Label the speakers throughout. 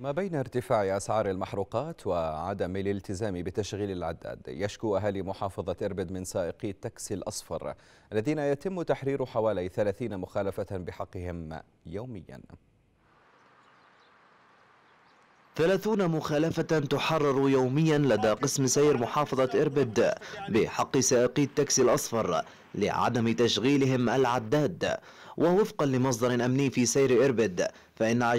Speaker 1: ما بين ارتفاع أسعار المحروقات وعدم الالتزام بتشغيل العداد يشكو أهالي محافظة إربد من سائقي التاكسي الأصفر الذين يتم تحرير حوالي 30 مخالفة بحقهم يوميا
Speaker 2: 30 مخالفة تحرر يوميا لدى قسم سير محافظة إربد بحق سائقي التاكسي الأصفر لعدم تشغيلهم العداد ووفقا لمصدر أمني في سير إربد فإن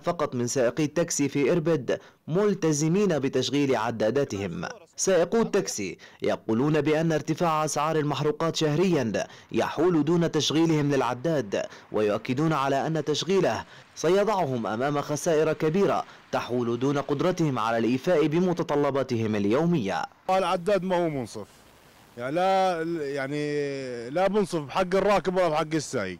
Speaker 2: 20% فقط من سائقي التاكسي في إربد ملتزمين بتشغيل عداداتهم سائقو التاكسي يقولون بأن ارتفاع أسعار المحروقات شهريا يحول دون تشغيلهم للعداد ويؤكدون على أن تشغيله سيضعهم أمام خسائر كبيرة تحول دون قدرتهم على الإيفاء بمتطلباتهم اليومية
Speaker 3: العداد ما هو منصف يعني لا يعني لا بنصف بحق الراكب ولا بحق السايق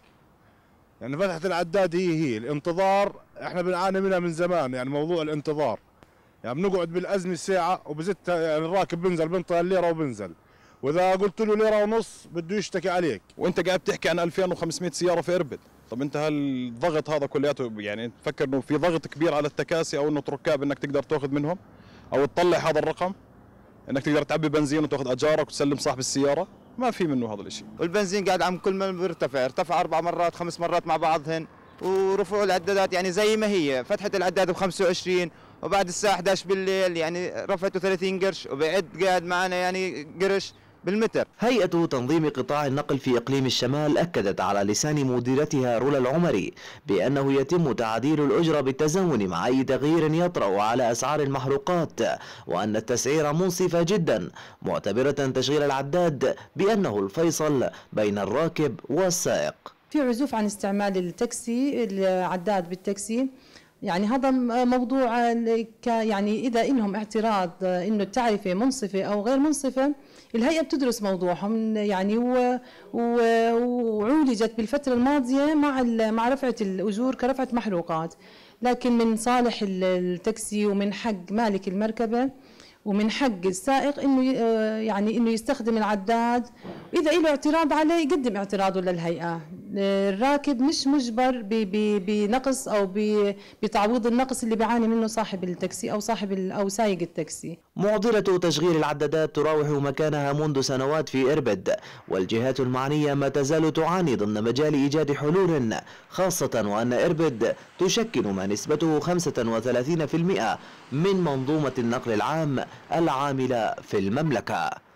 Speaker 3: يعني فتحة العداد هي هي الانتظار احنا بنعاني منها من زمان يعني موضوع الانتظار يعني بنقعد بالازمه ساعه وبزت يعني الراكب بنزل
Speaker 1: بنطلع الليره وبنزل واذا قلت له ليره ونص بده يشتكي عليك وانت قاعد بتحكي عن 2500 سياره في اربد طب انت هالضغط هذا كلياته يعني تفكر انه في ضغط كبير على التكاسي او انه تركاب انك تقدر تاخذ منهم او تطلع هذا الرقم انك تقدر تعبي بنزين وتاخذ اجارك وتسلم صاحب السياره ما في منه هذا الشيء والبنزين قاعد عم كل ما بيرتفع
Speaker 2: ارتفع اربع مرات خمس مرات مع بعضهن ورفعوا العدادات يعني زي ما هي فتحت العداد ب 25 وبعد الساعه 11 بالليل يعني رفعته 30 قرش وبعد قاعد معنا يعني قرش بالمتر هيئة تنظيم قطاع النقل في إقليم الشمال أكدت على لسان مديرتها رولا العمري بأنه يتم تعديل الأجرة بالتزامن مع أي تغيير يطرأ على أسعار المحروقات وأن التسعير منصفة جدا معتبرة تشغيل العداد بأنه الفيصل بين الراكب والسائق
Speaker 4: في عزوف عن استعمال التاكسي العداد بالتاكسي يعني هذا موضوع يعني اذا انهم اعتراض انه التعرفه منصفه او غير منصفه الهيئه بتدرس موضوعهم يعني وعولجت بالفتره الماضيه مع مع رفعه الاجور كرفعه محروقات لكن من صالح التاكسي ومن حق مالك المركبه ومن حق السائق انه آه، يعني انه يستخدم العداد واذا له اعتراض عليه يقدم اعتراضه للهيئه الراكب مش مجبر بنقص او بتعويض النقص اللي بيعاني منه صاحب التاكسي او صاحب او سايق التاكسي.
Speaker 2: معضله تشغيل العدادات تراوح مكانها منذ سنوات في اربد والجهات المعنيه ما تزال تعاني ضمن مجال ايجاد حلول خاصه وان اربد تشكل ما نسبته 35% من منظومه النقل العام العامله في المملكه.